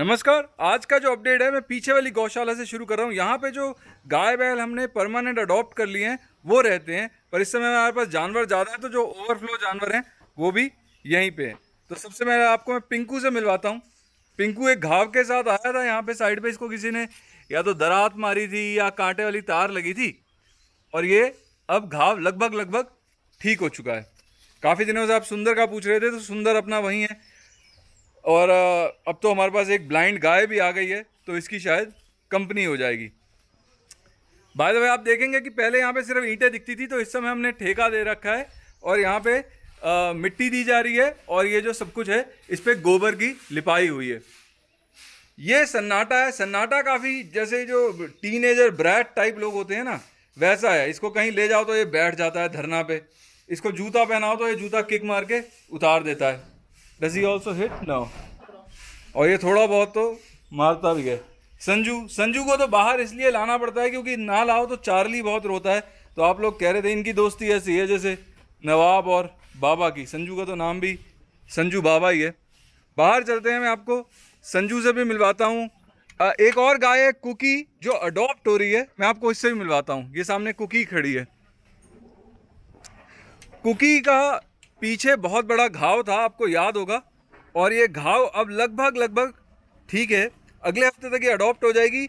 नमस्कार आज का जो अपडेट है मैं पीछे वाली गौशाला से शुरू कर रहा हूँ यहाँ पे जो गाय बैल हमने परमानेंट अडॉप्ट कर लिए हैं वो रहते हैं पर इस समय हमारे पास जानवर ज़्यादा है तो जो ओवरफ्लो जानवर हैं वो भी यहीं पे हैं तो सबसे पहले आपको मैं पिंकू से मिलवाता हूँ पिंकू एक घाव के साथ आया था यहाँ पर साइड पर इसको किसी ने या तो दरात मारी थी या कांटे वाली तार लगी थी और ये अब घाव लगभग लगभग ठीक हो चुका है काफ़ी दिनों से आप सुंदर का पूछ रहे थे तो सुंदर अपना वहीं है और अब तो हमारे पास एक ब्लाइंड गाय भी आ गई है तो इसकी शायद कंपनी हो जाएगी बाय द वे आप देखेंगे कि पहले यहाँ पे सिर्फ ईंटें दिखती थी तो इस समय हमने ठेका दे रखा है और यहाँ पे आ, मिट्टी दी जा रही है और ये जो सब कुछ है इस पर गोबर की लिपाई हुई है ये सन्नाटा है सन्नाटा काफ़ी जैसे जो टीनेजर ब्रैड टाइप लोग होते हैं ना वैसा है इसको कहीं ले जाओ तो ये बैठ जाता है धरना पे इसको जूता पहनाओ तो ये जूता किक मार के उतार देता है does he also hit now और ये थोड़ा बहुत तो मारता भी है संजू संजू को तो बाहर इसलिए लाना पड़ता है क्योंकि ना लाओ तो चार्ली बहुत रोता है तो आप लोग कह रहे थे इनकी दोस्ती ऐसी है जैसे नवाब और बाबा की संजू का तो नाम भी संजू बाबा ही है बाहर चलते हैं मैं आपको संजू से भी मिलवाता हूँ एक और गाय है कुकी जो अडॉप्ट हो रही है मैं आपको इससे भी मिलवाता हूँ ये सामने कुकी खड़ी है कुकी का पीछे बहुत बड़ा घाव था आपको याद होगा और ये घाव अब लगभग लगभग ठीक है अगले हफ्ते तक ये अडॉप्ट हो जाएगी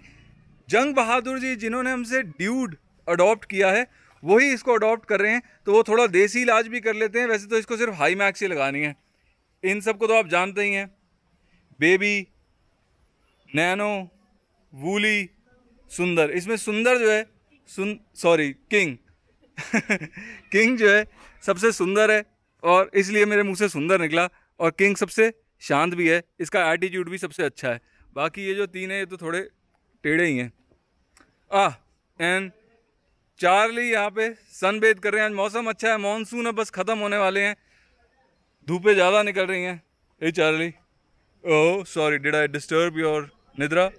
जंग बहादुर जी जिन्होंने हमसे ड्यूड अडॉप्ट किया है वही इसको अडॉप्ट कर रहे हैं तो वो थोड़ा देसी इलाज भी कर लेते हैं वैसे तो इसको सिर्फ हाई मैक्स ही लगानी है इन सबको तो आप जानते ही हैं बेबी नैनो वूली सुंदर इसमें सुंदर जो है सुन सॉरी किंग किंग जो है सबसे सुंदर है और इसलिए मेरे मुंह से सुंदर निकला और किंग सबसे शांत भी है इसका एटीट्यूड भी सबसे अच्छा है बाकी ये जो तीन है ये तो थोड़े टेढ़े ही हैं आ एन चार्ली यहाँ पे सनबेद कर रहे हैं आज मौसम अच्छा है मानसून है बस ख़त्म होने वाले हैं धूपें ज़्यादा निकल रही हैं hey Charlie oh sorry did I disturb your निद्रा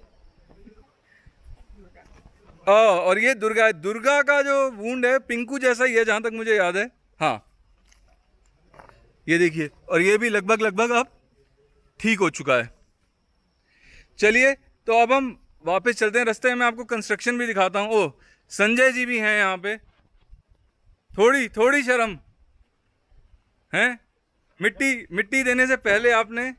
ओ, और ये दुर्गा है दुर्गा का जो वूंड है पिंकू जैसा ही है जहाँ तक मुझे याद है हाँ ये देखिए और ये भी लगभग लगभग अब ठीक हो चुका है चलिए तो अब हम वापस चलते हैं रास्ते में आपको कंस्ट्रक्शन भी दिखाता हूँ ओह संजय जी भी हैं यहाँ पे थोड़ी थोड़ी शर्म हैं मिट्टी मिट्टी देने से पहले आपने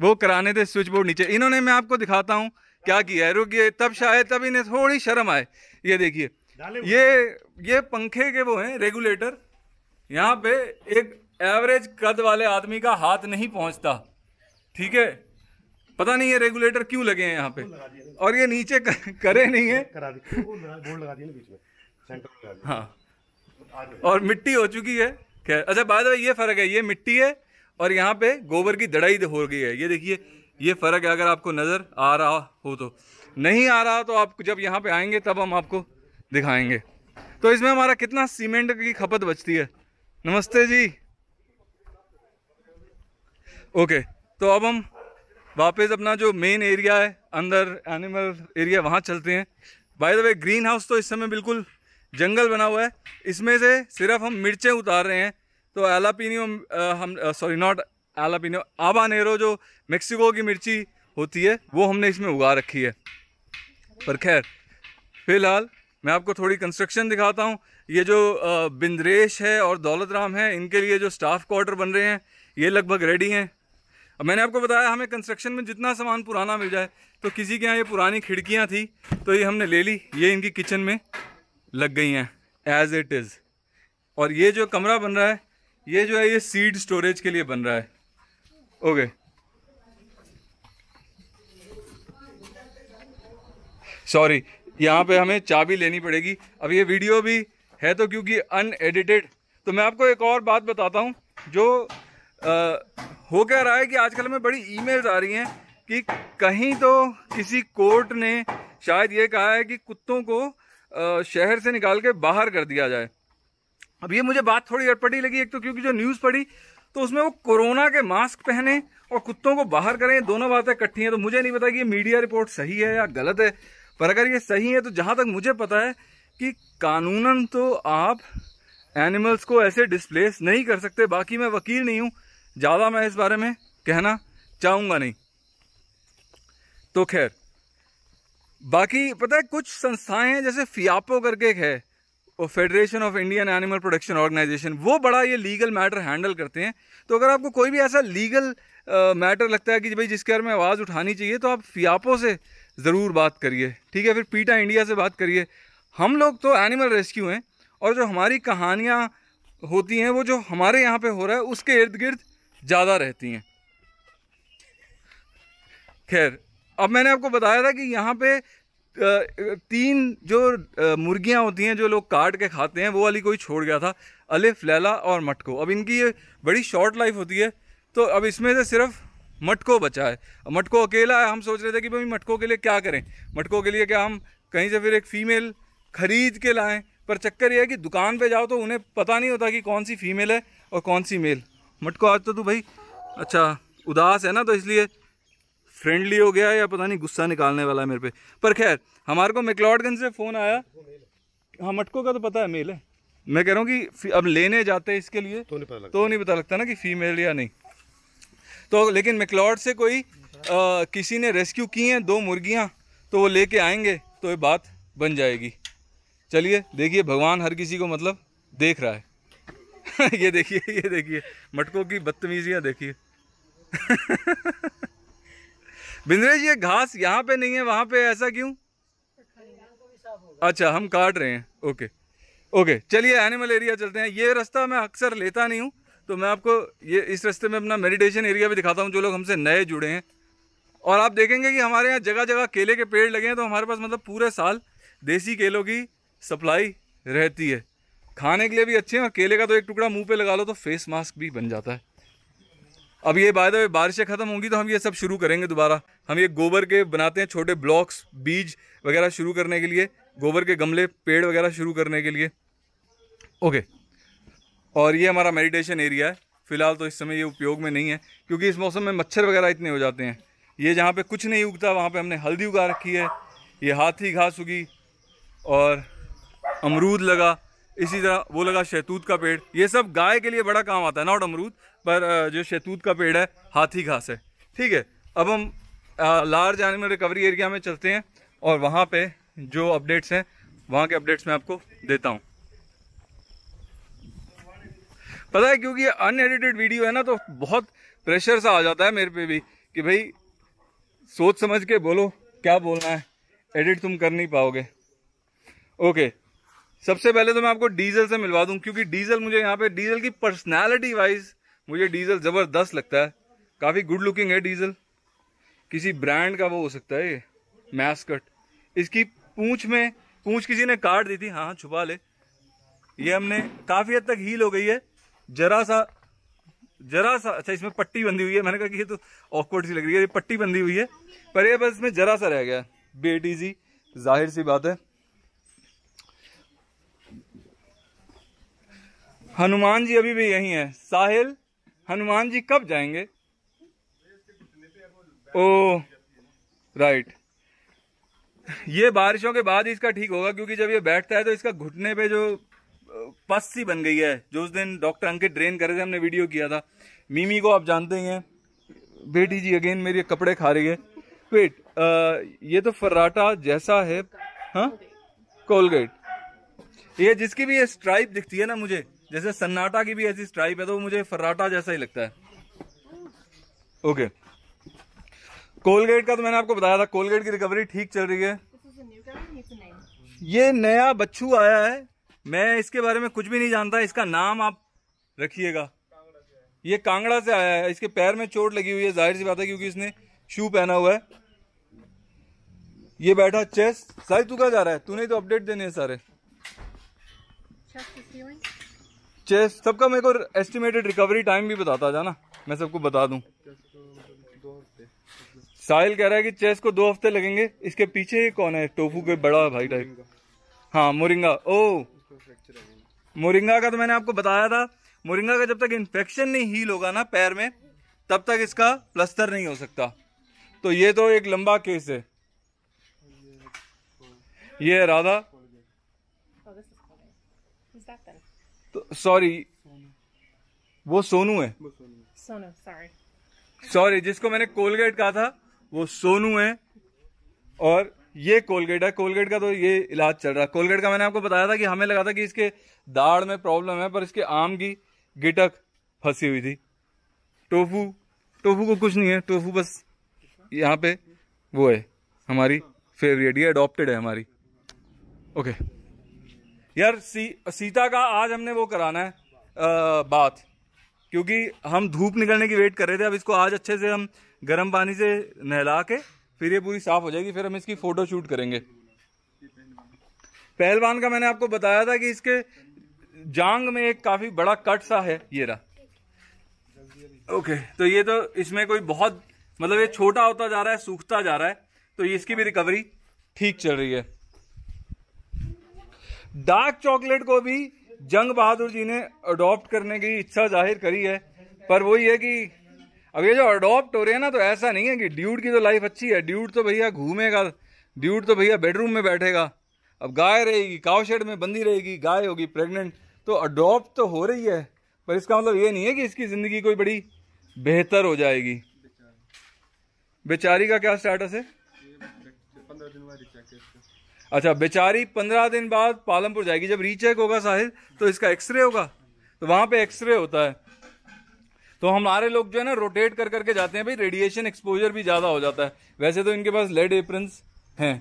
वो कराने थे स्विच बोर्ड नीचे इन्होंने मैं आपको दिखाता हूँ क्या किया है रुकिए तब शायद तब इन्हें थोड़ी शर्म आए ये देखिए ये ये पंखे के वो हैं रेगुलेटर यहाँ पे एक एवरेज कद वाले आदमी का हाथ नहीं पहुंचता ठीक है पता नहीं ये रेगुलेटर क्यों लगे हैं यहाँ पे और ये नीचे कर, करे नहीं है हाँ। और मिट्टी हो चुकी है खैर अच्छा बाद में ये फ़र्क है ये मिट्टी है और यहाँ पे गोबर की दड़ाई तो हो गई है ये देखिए ये फ़र्क है अगर आपको नज़र आ रहा हो तो नहीं आ रहा तो आप जब यहाँ पे आएंगे तब हम आपको दिखाएंगे तो इसमें हमारा कितना सीमेंट की खपत बचती है नमस्ते जी ओके तो अब हम वापस अपना जो मेन एरिया है अंदर एनिमल एरिया वहाँ चलते हैं by the way greenhouse तो इस समय बिल्कुल जंगल बना हुआ है इसमें से सिर्फ हम मिर्चें उतार रहे हैं तो एलापीनियो हम सॉरी नॉट एलापीनियो आबा नेरो जो मेक्सिको की मिर्ची होती है वो हमने इसमें उगा रखी है पर खैर फिलहाल मैं आपको थोड़ी कंस्ट्रक्शन दिखाता हूँ ये जो बिंद्रेश है और दौलत राम है इनके लिए जो स्टाफ क्वार्टर बन रहे हैं ये लगभग रेडी हैं अब मैंने आपको बताया हमें कंस्ट्रक्शन में जितना सामान पुराना मिल जाए तो किसी के यहाँ ये पुरानी खिड़कियाँ थी तो ये हमने ले ली ये इनकी किचन में लग गई हैं एज इट इज़ और ये जो कमरा बन रहा है ये जो है ये सीड स्टोरेज के लिए बन रहा है ओके सॉरी यहाँ पे हमें चाबी लेनी पड़ेगी अब ये वीडियो भी है तो क्योंकि अनएडिटेड तो मैं आपको एक और बात बताता हूँ जो हो क्या रहा है कि आजकल हमें बड़ी ईमेल्स आ रही हैं कि कहीं तो किसी कोर्ट ने शायद ये कहा है कि कुत्तों को शहर से निकाल के बाहर कर दिया जाए अब ये मुझे बात थोड़ी अटपटी लगी एक तो क्योंकि जो न्यूज़ पढ़ी तो उसमें वो कोरोना के मास्क पहने और कुत्तों को बाहर करें दोनों बातें इकट्ठी हैं तो मुझे नहीं पता कि ये मीडिया रिपोर्ट सही है या गलत है पर अगर ये सही है तो जहाँ तक मुझे पता है कि कानूनन तो आप एनिमल्स को ऐसे डिस्प्लेस नहीं कर सकते बाकी मैं वकील नहीं हूँ ज़्यादा मैं इस बारे में कहना चाहूँगा नहीं तो खैर बाकी पता है कुछ संस्थाएं हैं जैसे फियापो करके एक है Federation of Indian Animal Production Organisation वो बड़ा ये लीगल मैटर हैंडल करते हैं तो अगर आपको कोई भी ऐसा लीगल मैटर लगता है कि भाई जिसके बारे में आवाज़ उठानी चाहिए तो आप फियापो से ज़रूर बात करिए ठीक है फिर पीटा इंडिया से बात करिए हम लोग तो एनिमल रेस्क्यू हैं और जो हमारी कहानियाँ होती हैं वो जो हमारे यहाँ पर हो रहा है उसके इर्द गिर्द ज़्यादा रहती हैं खैर अब मैंने आपको बताया था कि यहाँ पे तीन जो मुर्गियाँ होती हैं जो लोग काट के खाते हैं वो वाली कोई छोड़ गया था अलिफ लैला और मटको अब इनकी ये बड़ी शॉर्ट लाइफ होती है तो अब इसमें से सिर्फ मटको बचा है मटको अकेला है हम सोच रहे थे कि भाई मटको के लिए क्या करें मटको के लिए क्या हम कहीं से फिर एक फ़ीमेल खरीद के लाएं पर चक्कर यह है कि दुकान पे जाओ तो उन्हें पता नहीं होता कि कौन सी फ़ीमेल है और कौन सी मेल मटको आज तो तू भाई अच्छा उदास है ना तो इसलिए फ्रेंडली हो गया या पता नहीं गुस्सा निकालने वाला है मेरे पे पर खैर हमारे को मेकलॉडगंज से फ़ोन आया हाँ मटको का तो पता है मेल है मैं कह रहा हूँ कि अब लेने जाते हैं इसके लिए तो नहीं पता तो नहीं पता लगता ना कि फ़ीमेल या नहीं तो लेकिन मेकलॉड से कोई आ, किसी ने रेस्क्यू की हैं दो मुर्गियाँ तो वो कर आएंगे तो ये बात बन जाएगी चलिए देखिए भगवान हर किसी को मतलब देख रहा है ये देखिए ये देखिए मटकों की बदतमीजियाँ देखिए बिंद्रेश ये घास यहाँ पे नहीं है वहाँ पे ऐसा क्यों अच्छा हम काट रहे हैं ओके ओके चलिए एनिमल एरिया चलते हैं ये रास्ता मैं अक्सर लेता नहीं हूँ तो मैं आपको ये इस रास्ते में अपना मेडिटेशन एरिया भी दिखाता हूँ जो लोग हमसे नए जुड़े हैं और आप देखेंगे कि हमारे यहाँ जगह जगह केले के पेड़ लगे हैं तो हमारे पास मतलब पूरे साल देसी केलों की सप्लाई रहती है खाने के लिए भी अच्छे हैं और केले का तो एक टुकड़ा मुंह पे लगा लो तो फेस मास्क भी बन जाता है अब ये बाय द बारिशें ख़त्म होंगी तो हम ये सब शुरू करेंगे दोबारा हम ये गोबर के बनाते हैं छोटे ब्लॉक्स बीज वगैरह शुरू करने के लिए गोबर के गमले पेड़ वगैरह शुरू करने के लिए ओके और ये हमारा मेडिटेशन एरिया है फ़िलहाल तो इस समय ये उपयोग में नहीं है क्योंकि इस मौसम में मच्छर वगैरह इतने हो जाते हैं ये जहाँ पर कुछ नहीं उगता वहाँ पर हमने हल्दी उगा रखी है ये हाथी घास उगी और अमरूद लगा इसी तरह वो लगा शहतूत का पेड़ ये सब गाय के लिए बड़ा काम आता है नॉट अमरूद पर जो शहतूत का पेड़ है हाथी घास है ठीक है अब हम लार्ज एनिमल रिकवरी एरिया में चलते हैं और वहाँ पे जो अपडेट्स हैं वहाँ के अपडेट्स मैं आपको देता हूँ पता है क्योंकि अनएडिटेड वीडियो है ना तो बहुत प्रेशर सा आ जाता है मेरे पे भी कि भाई सोच समझ के बोलो क्या बोलना है एडिट तुम कर नहीं पाओगे ओके सबसे पहले तो मैं आपको डीजल से मिलवा दूं क्योंकि डीजल मुझे यहाँ पे डीजल की पर्सनालिटी वाइज मुझे डीजल जबरदस्त लगता है काफी गुड लुकिंग है डीजल किसी ब्रांड का वो हो सकता है ये मैस्कट इसकी पूछ में पूछ किसी ने काट दी थी हाँ छुपा ले ये हमने काफी हद तक हील हो गई है जरा सा जरा सा अच्छा इसमें पट्टी बंधी हुई है मैंने कहा कि ये तो ऑकवर्ड सी लग रही है ये पट्टी बंधी हुई है पर ये बस इसमें जरा सा रह गया बेटी जी जाहिर सी बात है हनुमान जी अभी भी यहीं है साहिल हनुमान जी कब जाएंगे ओ राइट ये बारिशों के बाद इसका ठीक होगा क्योंकि जब ये बैठता है तो इसका घुटने पे जो पस्सी बन गई है जो उस दिन डॉक्टर अंकित ड्रेन करे थे हमने वीडियो किया था मीमी को आप जानते ही हैं बेटी जी अगेन मेरे कपड़े खा रही है वेट ये तो फर्राटा जैसा है हाँ कोलगेट ये जिसकी भी ये स्ट्राइप दिखती है ना मुझे जैसे सन्नाटा की भी ऐसी स्ट्राइप है तो मुझे फर्राटा जैसा ही लगता है ओके कोलगेट का तो मैंने आपको बताया था कोलगेट की रिकवरी ठीक चल रही है ये नया बच्चू आया है मैं इसके बारे में कुछ भी नहीं जानता इसका नाम आप रखिएगा ये कांगड़ा से आया है इसके पैर में चोट लगी हुई है जाहिर सी बात है क्योंकि इसने शू पहना हुआ है ये बैठा चेस सारी तू क्या जा रहा है तूने तो अपडेट देने सारे चेस सबका मेरे को एस्टिमेटेड रिकवरी टाइम भी बताता जाना मैं सबको बता दूं साहिल कह रहा है कि चेस को दो हफ्ते लगेंगे इसके पीछे कौन है टोफू के बड़ा भाई टाइप हाँ मोरिंगा ओ मोरिंगा का तो मैंने आपको बताया था मोरिंगा का जब तक इन्फेक्शन नहीं हील होगा ना पैर में तब तक इसका प्लस्तर नहीं हो सकता तो ये तो एक लंबा केस है ये राधा तो सॉरी वो सोनू है सोनू सॉरी सॉरी जिसको मैंने कोलगेट कहा था वो सोनू है और ये कोलगेट है कोलगेट का तो ये इलाज चल रहा है कोलगेट का मैंने आपको बताया था कि हमें लगा था कि इसके दाढ़ में प्रॉब्लम है पर इसके आम की गिटक फंसी हुई थी टोफू टोफू को कुछ नहीं है टोफू बस यहाँ पे वो है हमारी फेवरेट ये अडॉप्टेड है हमारी ओके okay. यार सी सीता का आज हमने वो कराना है आ, बात क्योंकि हम धूप निकलने की वेट कर रहे थे अब इसको आज अच्छे से हम गर्म पानी से नहला के फिर ये पूरी साफ़ हो जाएगी फिर हम इसकी फ़ोटो शूट करेंगे पहलवान का मैंने आपको बताया था कि इसके जांग में एक काफ़ी बड़ा कट सा है ये रहा ओके तो ये तो इसमें कोई बहुत मतलब ये छोटा होता जा रहा है सूखता जा रहा है तो इसकी भी रिकवरी ठीक चल रही है डार्क चॉकलेट को भी जंग बहादुर जी ने अडॉप्ट करने की इच्छा जाहिर करी है पर वही है कि अब ये जो अडॉप्ट हो रहे हैं ना तो ऐसा नहीं है कि ड्यूड की तो लाइफ अच्छी है ड्यूड तो भैया घूमेगा ड्यूड तो भैया बेडरूम में बैठेगा अब गाय रहेगी काउशेड में बंदी रहेगी गाय होगी प्रेग्नेंट तो अडॉप्ट तो हो रही है पर इसका मतलब ये नहीं है कि इसकी ज़िंदगी कोई बड़ी बेहतर हो जाएगी बेचारी का क्या स्टेटस है अच्छा बेचारी पंद्रह दिन बाद पालमपुर जाएगी जब रीचेक होगा साहिल तो इसका एक्सरे होगा तो वहां पे एक्सरे होता है तो हमारे लोग जो है ना रोटेट कर करके जाते हैं भाई रेडिएशन एक्सपोजर भी ज़्यादा हो जाता है वैसे तो इनके पास लेड एप्रन्स हैं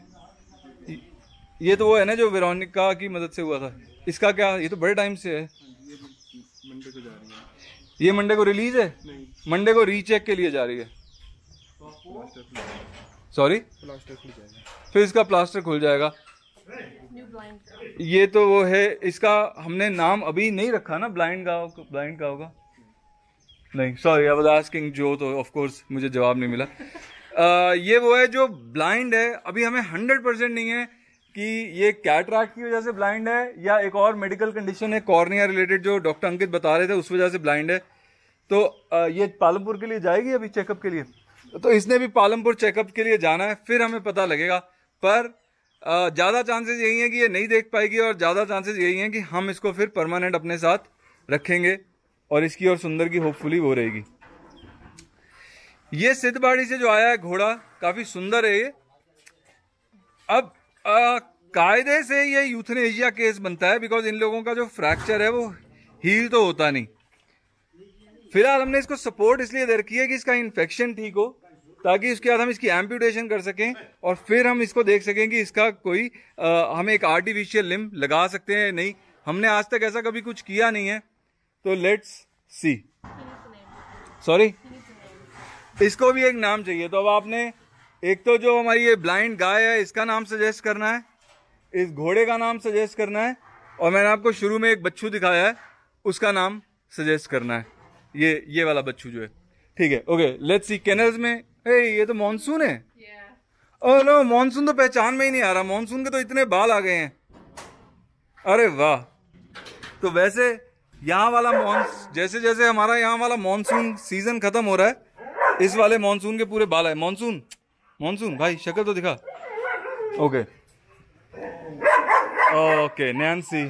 ये तो वो है ना जो वेरोनिका की मदद से हुआ था इसका क्या ये तो बड़े टाइम से है है ये मंडे को रिलीज है मंडे को रीचेक के लिए जा रही है सॉरी फिर इसका प्लास्टर खुल जाएगा ये तो वो है इसका हमने नाम अभी नहीं रखा ना ब्लाइंड का ब्लाइंड का होगा नहीं सॉरी आई वॉज आस्किंग जो तो ऑफ कोर्स मुझे जवाब नहीं मिला आ, ये वो है जो ब्लाइंड है अभी हमें हंड्रेड परसेंट नहीं है कि ये कैटरैक्ट की वजह से ब्लाइंड है या एक और मेडिकल कंडीशन है कॉर्निया रिलेटेड जो डॉक्टर अंकित बता रहे थे उस वजह से ब्लाइंड है तो आ, ये पालमपुर के लिए जाएगी अभी चेकअप के लिए तो इसने भी पालमपुर चेकअप के लिए जाना है फिर हमें पता लगेगा पर ज़्यादा चांसेस यही हैं कि ये नहीं देख पाएगी और ज़्यादा चांसेस यही हैं कि हम इसको फिर परमानेंट अपने साथ रखेंगे और इसकी और सुंदर की होपफुली वो रहेगी ये सिद्ध से जो आया है घोड़ा काफ़ी सुंदर है ये अब आ, कायदे से ये यूथनेशिया केस बनता है बिकॉज इन लोगों का जो फ्रैक्चर है वो हील तो होता नहीं फिलहाल हमने इसको सपोर्ट इसलिए दे रखी है कि इसका इन्फेक्शन ठीक हो ताकि उसके बाद हम इसकी एम्प्यूटेशन कर सकें और फिर हम इसको देख सकें कि इसका कोई आ, हम एक आर्टिफिशियल लिम लगा सकते हैं नहीं हमने आज तक ऐसा कभी कुछ किया नहीं है तो लेट्स सी सॉरी इसको भी एक नाम चाहिए तो अब आपने एक तो जो हमारी ये ब्लाइंड गाय है इसका नाम सजेस्ट करना है इस घोड़े का नाम सजेस्ट करना है और मैंने आपको शुरू में एक बच्चू दिखाया है उसका नाम सजेस्ट करना है ये ये वाला बच्चू जो है ठीक है ओके लेट्स सी कैनल्स में ए, ये तो मानसून है ओ नो मॉनसून तो पहचान में ही नहीं आ रहा मानसून के तो इतने बाल आ गए हैं अरे वाह तो वैसे यहाँ वाला मॉन्स जैसे जैसे हमारा यहाँ वाला मानसून सीजन खत्म हो रहा है इस वाले मानसून के पूरे बाल है मानसून मानसून भाई शक्ल तो दिखा ओके ओके नैन्सी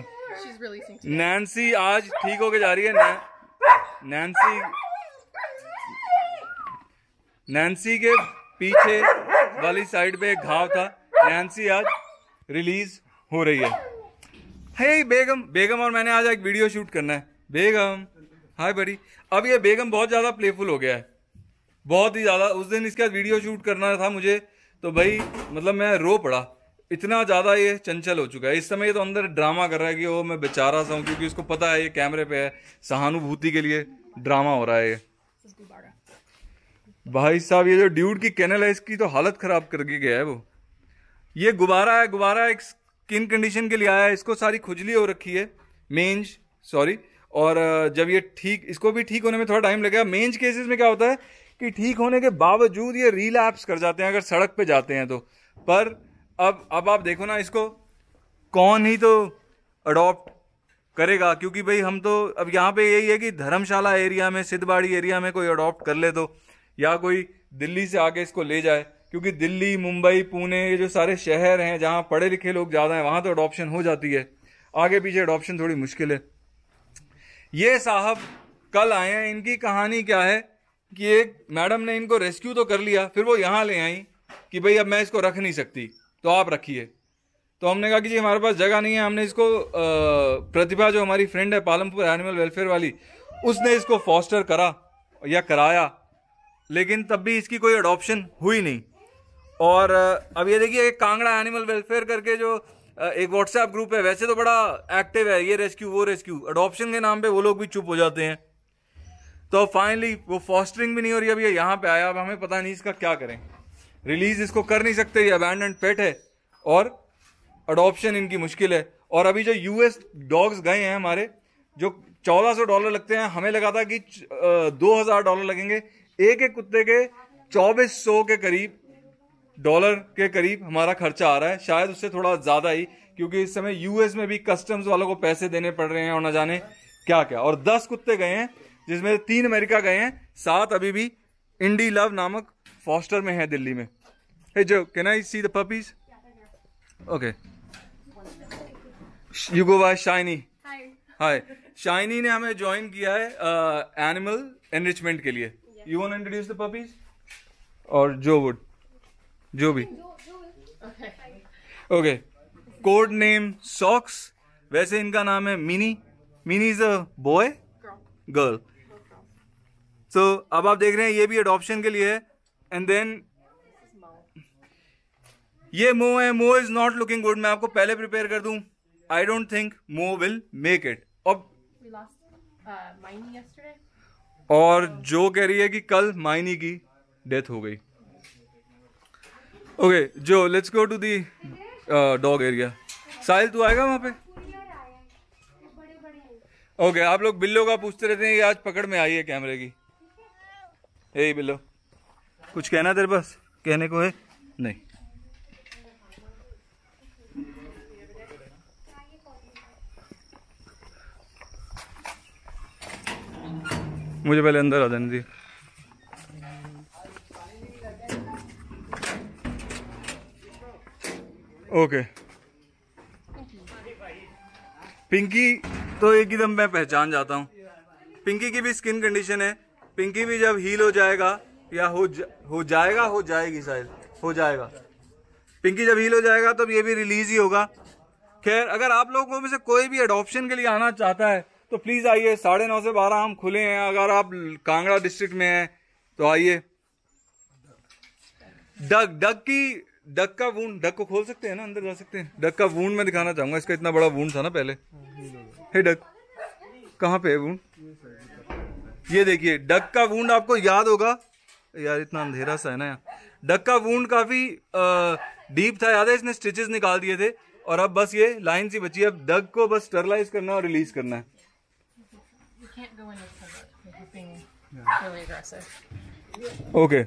नैन्सी आज ठीक होके जा रही है नैन्सी नैन्सी के पीछे वाली साइड पे एक घाव था नैन्सी आज रिलीज हो रही है हे बेगम बेगम और मैंने आज एक वीडियो शूट करना है बेगम हाय बड़ी अब ये बेगम बहुत ज़्यादा प्लेफुल हो गया है बहुत ही ज़्यादा उस दिन इसका वीडियो शूट करना था मुझे तो भाई मतलब मैं रो पड़ा इतना ज़्यादा ये चंचल हो चुका है इस समय ये तो अंदर ड्रामा कर रहा है कि वो मैं बेचारा सा हूँ क्योंकि उसको पता है ये कैमरे पे है सहानुभूति के लिए ड्रामा हो रहा है ये भाई साहब ये जो ड्यूड की कैनल है इसकी तो हालत ख़राब करके गया है वो ये गुब्बारा है गुब्बारा एक स्किन कंडीशन के लिए आया है इसको सारी खुजली हो रखी है मेंज सॉरी और जब ये ठीक इसको भी ठीक होने में थोड़ा टाइम लगेगा मेंज केसेस में क्या होता है कि ठीक होने के बावजूद ये रिलैप्स कर जाते हैं अगर सड़क पे जाते हैं तो पर अब अब आप देखो ना इसको कौन ही तो अडॉप्ट करेगा क्योंकि भाई हम तो अब यहाँ पे यही है कि धर्मशाला एरिया में सिद्धबाड़ी एरिया में कोई अडॉप्ट कर ले तो या कोई दिल्ली से आके इसको ले जाए क्योंकि दिल्ली मुंबई पुणे ये जो सारे शहर हैं जहाँ पढ़े लिखे लोग ज़्यादा हैं वहाँ तो अडॉप्शन हो जाती है आगे पीछे अडॉप्शन थोड़ी मुश्किल है ये साहब कल आए हैं इनकी कहानी क्या है कि एक मैडम ने इनको रेस्क्यू तो कर लिया फिर वो यहाँ ले आई कि भाई अब मैं इसको रख नहीं सकती तो आप रखिए तो हमने कहा कि जी हमारे पास जगह नहीं है हमने इसको प्रतिभा जो हमारी फ्रेंड है पालमपुर एनिमल वेलफेयर वाली उसने इसको फॉस्टर करा या कराया लेकिन तब भी इसकी कोई अडॉप्शन हुई नहीं और अब ये देखिए कांगड़ा एनिमल वेलफेयर करके जो एक व्हाट्सएप ग्रुप है वैसे तो बड़ा एक्टिव है ये रेस्क्यू वो रेस्क्यू अडॉप्शन के नाम पे वो लोग भी चुप हो जाते हैं तो फाइनली वो फॉस्टरिंग भी नहीं हो रही अब ये यहाँ पे आया अब हमें पता नहीं इसका क्या करें रिलीज इसको कर नहीं सकते ये अबैंडन पेट है और अडॉप्शन इनकी मुश्किल है और अभी जो यूएस डॉग्स गए हैं हमारे जो चौदह सौ डॉलर लगते हैं हमें लगा था कि दो हज़ार डॉलर लगेंगे एक एक कुत्ते के 2400 के करीब डॉलर के करीब हमारा खर्चा आ रहा है शायद उससे थोड़ा ज़्यादा ही क्योंकि इस समय यूएस में भी कस्टम्स वालों को पैसे देने पड़ रहे हैं और ना जाने क्या क्या और दस कुत्ते गए हैं जिसमें तीन अमेरिका गए हैं सात अभी भी इंडी लव नामक फॉस्टर में है दिल्ली में हे जो can I see the puppies okay you go bye Shiny hi Shiny ने हमें ज्वाइन किया है एनिमल uh, एनरिचमेंट के लिए You want to introduce the puppies? Or Joe would? Joe भी. Okay. okay. Code name Socks. वैसे इनका नाम है Mini Mini is a boy girl so अब आप देख रहे हैं ये भी अडॉप्शन के लिए है एंड देन ये मो है मो इज नॉट लुकिंग गुड मैं आपको पहले प्रिपेयर कर दूं I don't think Mo will make it अब और जो कह रही है कि कल माइनी की डेथ हो गई ओके जो let's go to the dog area Sahil तू आएगा वहां पे ओके okay, आप लोग बिल्लो का पूछते रहते हैं कि आज पकड़ में आई है कैमरे की ए बिल्लो कुछ कहना तेरे पास कहने को है नहीं मुझे पहले अंदर आ जाने दी ओके पिंकी तो एकदम मैं पहचान जाता हूँ पिंकी की भी स्किन कंडीशन है पिंकी भी जब हील हो जाएगा या हो जा, हो जाएगा हो जाएगी शायद हो जाएगा पिंकी जब हील हो जाएगा तब ये भी रिलीज ही होगा खैर अगर आप लोगों में से कोई भी अडॉप्शन के लिए आना चाहता है तो प्लीज़ आइए साढ़े नौ से बारह हम खुले हैं अगर आप कांगड़ा डिस्ट्रिक्ट में हैं तो आइए डग डग की डग का वून डग को खोल सकते हैं ना अंदर जा सकते हैं डग का वून मैं दिखाना चाहूंगा इसका इतना बड़ा वून था ना पहले हे डग कहाँ पे है वून ये देखिए डग का वूंड आपको याद होगा यार इतना अंधेरा सा है ना यार डग का वून काफी डीप था याद है इसने स्टिचेस निकाल दिए थे और अब बस ये लाइन सी बची है अब डग को बस स्टरलाइज करना और रिलीज करना है You can't go in with so much being yeah. really aggressive. okay.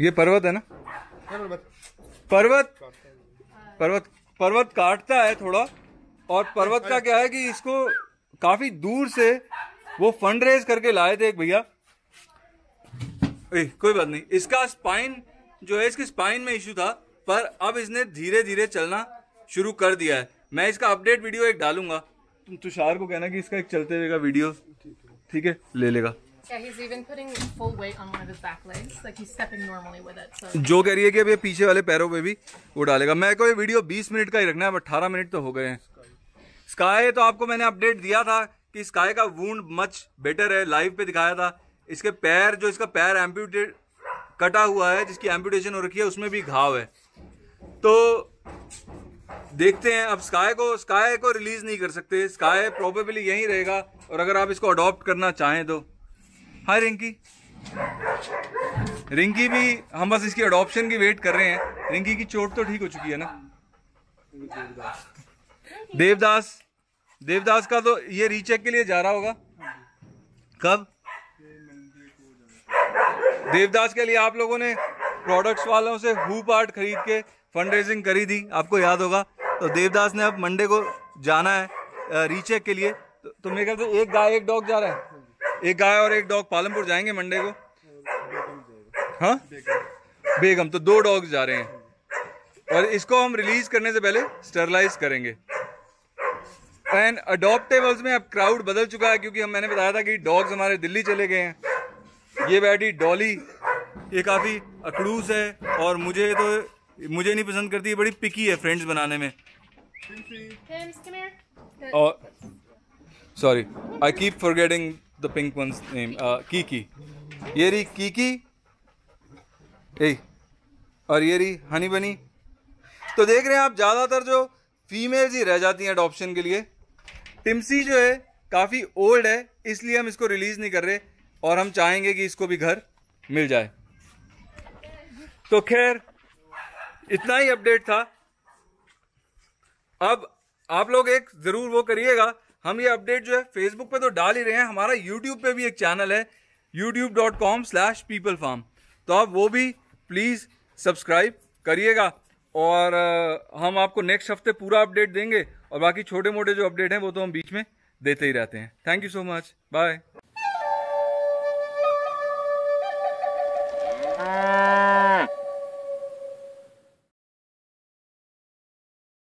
ये पर्वत है ना पर्वत पर्वत पर्वत पर्वत काटता है थोड़ा और पर्वत का क्या है कि इसको काफी दूर से वो फंड रेज करके लाए थे एक भैया कोई बात नहीं इसका स्पाइन जो है इसके स्पाइन में इशू था पर अब इसने धीरे धीरे चलना शुरू कर दिया है मैं इसका अपडेट वीडियो एक डालूंगा तुम तुषार को कहना कि इसका एक चलते रहेगा वीडियो ठीक है ले लेगा जो कह रही है कि अब ये पीछे वाले पैरों पे भी वो डालेगा मैं को ये वीडियो 20 मिनट का ही रखना है अब अट्ठारह मिनट तो हो गए हैं स्काई तो आपको मैंने अपडेट दिया था कि स्काई का वूंड मच बेटर है लाइव पे दिखाया था इसके पैर जो इसका पैर एम्प्यूटेड कटा हुआ है जिसकी एम्प्यूटेशन हो रखी है उसमें भी घाव है तो देखते हैं अब स्काई को स्काई को रिलीज नहीं कर सकते स्काई प्रोबेबली यही रहेगा और अगर आप इसको अडॉप्ट करना चाहें तो हाय रिंकी रिंकी भी हम बस इसकी अडॉप्शन की वेट कर रहे हैं रिंकी की चोट तो ठीक हो चुकी है ना देवदास देवदास का तो ये रीचेक के लिए जा रहा होगा कब देवदास के लिए आप लोगों ने प्रोडक्ट्स वालों से हु पार्ट खरीद के फंड रेजिंग करी थी आपको याद होगा तो देवदास ने अब मंडे को जाना है रीचेक के लिए तो, तो मेरे ख्याल से एक गाय एक डॉग जा रहा है एक गाय और एक डॉग पालमपुर जाएंगे मंडे को हाँ बेगम तो दो डॉग जा रहे हैं और इसको हम रिलीज करने से पहले स्टरलाइज करेंगे एंड अडोप्टेबल्स में अब क्राउड बदल चुका है क्योंकि हम मैंने बताया था कि डॉग्स हमारे दिल्ली चले गए हैं ये बैठी डॉली ये काफ़ी अकड़ूस है और मुझे तो मुझे नहीं पसंद करती बड़ी पिकी है फ्रेंड्स बनाने में और sorry I keep forgetting the pink one's name Kiki ये रही कीकी ए और ये रही हनी बनी तो देख रहे हैं आप ज़्यादातर जो फीमेल्स ही रह जाती हैं अडॉप्शन के लिए टिम्सी जो है काफ़ी ओल्ड है इसलिए हम इसको रिलीज़ नहीं कर रहे और हम चाहेंगे कि इसको भी घर मिल जाए तो खैर इतना ही अपडेट था अब आप लोग एक जरूर वो करिएगा हम ये अपडेट जो है फेसबुक पे तो डाल ही रहे हैं हमारा यूट्यूब पे भी एक चैनल है YouTube dot com slash People Farm तो आप वो भी प्लीज़ सब्सक्राइब करिएगा और हम आपको नेक्स्ट हफ्ते पूरा अपडेट देंगे और बाकी छोटे मोटे जो अपडेट हैं वो तो हम बीच में देते ही रहते हैं thank you so much bye